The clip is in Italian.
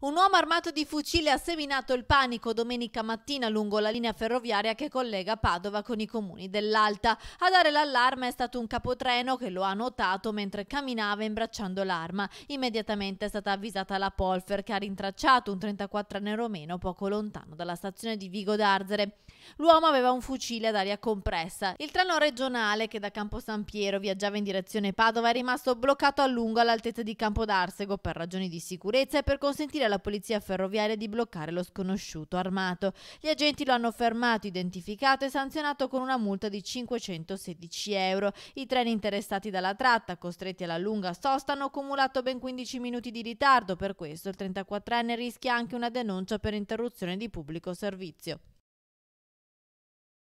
Un uomo armato di fucile ha seminato il panico domenica mattina lungo la linea ferroviaria che collega Padova con i comuni dell'Alta. A dare l'allarme è stato un capotreno che lo ha notato mentre camminava imbracciando l'arma. Immediatamente è stata avvisata la Polfer che ha rintracciato un 34enne romeno poco lontano dalla stazione di Vigo d'Arzere. L'uomo aveva un fucile ad aria compressa. Il treno regionale che da Campo San Piero viaggiava in direzione Padova è rimasto bloccato a lungo all'altezza di Campo d'Arsego per ragioni di sicurezza e per consentire la alla polizia ferroviaria di bloccare lo sconosciuto armato. Gli agenti lo hanno fermato, identificato e sanzionato con una multa di 516 euro. I treni interessati dalla tratta, costretti alla lunga sosta, hanno accumulato ben 15 minuti di ritardo. Per questo il 34enne rischia anche una denuncia per interruzione di pubblico servizio.